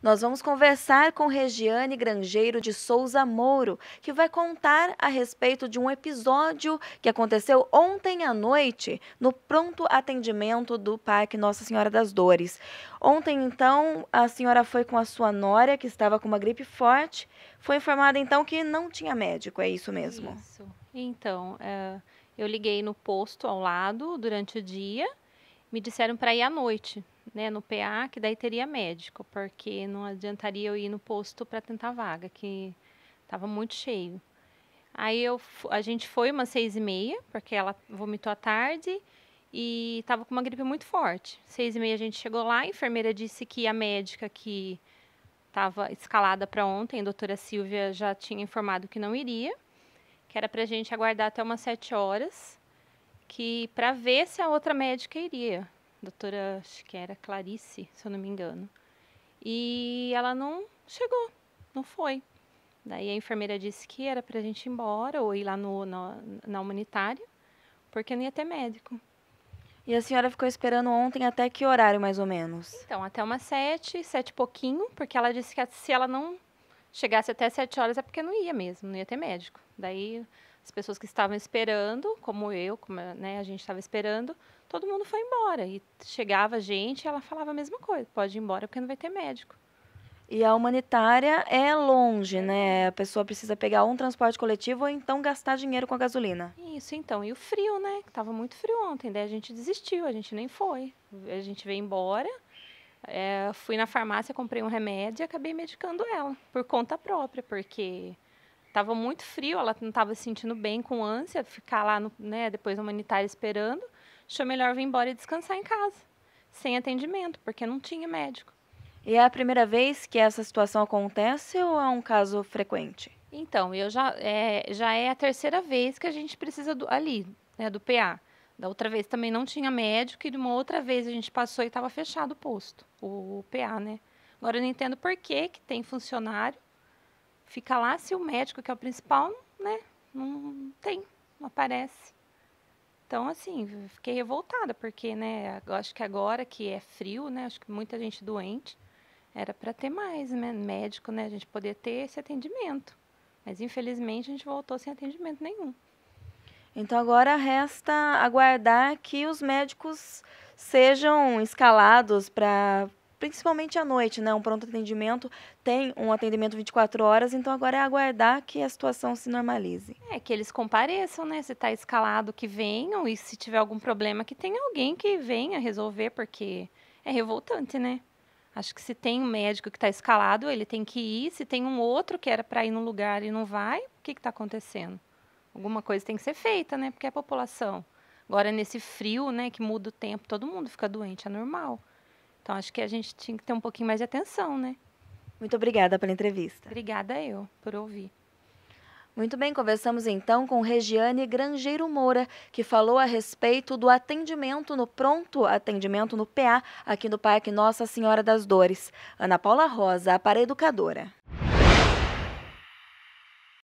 Nós vamos conversar com Regiane Grangeiro de Souza Mouro, que vai contar a respeito de um episódio que aconteceu ontem à noite no pronto atendimento do Parque Nossa Senhora das Dores. Ontem, então, a senhora foi com a sua nora, que estava com uma gripe forte, foi informada então que não tinha médico, é isso mesmo? Isso. Então, eh, eu liguei no posto ao lado durante o dia me disseram para ir à noite, né, no PA, que daí teria médico, porque não adiantaria eu ir no posto para tentar vaga, que estava muito cheio. Aí eu, a gente foi umas seis e meia, porque ela vomitou à tarde e estava com uma gripe muito forte. Seis e meia a gente chegou lá, a enfermeira disse que a médica que estava escalada para ontem, a doutora Silvia já tinha informado que não iria, que era para a gente aguardar até umas sete horas que para ver se a outra médica iria, doutora, acho que era Clarice, se eu não me engano. E ela não chegou, não foi. Daí a enfermeira disse que era para a gente ir embora ou ir lá no, na, na humanitária, porque não ia ter médico. E a senhora ficou esperando ontem até que horário, mais ou menos? Então, até umas sete, sete e pouquinho, porque ela disse que se ela não chegasse até sete horas é porque não ia mesmo, não ia ter médico. Daí as pessoas que estavam esperando, como eu, como né, a gente estava esperando, todo mundo foi embora. E chegava a gente e ela falava a mesma coisa, pode ir embora porque não vai ter médico. E a humanitária é longe, é né? A pessoa precisa pegar um transporte coletivo ou então gastar dinheiro com a gasolina. Isso, então. E o frio, né? Tava muito frio ontem, daí a gente desistiu, a gente nem foi. A gente veio embora, é, fui na farmácia, comprei um remédio e acabei medicando ela, por conta própria, porque estava muito frio, ela não estava se sentindo bem, com ânsia, ficar lá, no, né, depois no humanitário esperando. Achou melhor vir embora e descansar em casa, sem atendimento, porque não tinha médico. E é a primeira vez que essa situação acontece ou é um caso frequente? Então, eu já é, já é a terceira vez que a gente precisa do, ali, né, do PA. Da outra vez também não tinha médico e de uma outra vez a gente passou e estava fechado o posto, o PA, né? Agora eu não entendo por que, que tem funcionário, fica lá se o médico, que é o principal, né? Não tem, não aparece. Então, assim, fiquei revoltada, porque, né, acho que agora que é frio, né, acho que muita gente doente, era para ter mais né, médico, né, a gente poder ter esse atendimento. Mas, infelizmente, a gente voltou sem atendimento nenhum. Então agora resta aguardar que os médicos sejam escalados para principalmente à noite, né? Um pronto atendimento tem um atendimento 24 horas, então agora é aguardar que a situação se normalize. É, que eles compareçam, né? Se está escalado, que venham e se tiver algum problema, que tenha alguém que venha resolver, porque é revoltante, né? Acho que se tem um médico que está escalado, ele tem que ir. Se tem um outro que era para ir no lugar e não vai, o que está acontecendo? alguma coisa tem que ser feita, né? Porque é a população. Agora, nesse frio, né, que muda o tempo, todo mundo fica doente, é normal. Então, acho que a gente tinha que ter um pouquinho mais de atenção, né? Muito obrigada pela entrevista. Obrigada eu por ouvir. Muito bem, conversamos então com Regiane Grangeiro Moura, que falou a respeito do atendimento no pronto atendimento no PA aqui no Parque Nossa Senhora das Dores. Ana Paula Rosa, para educadora.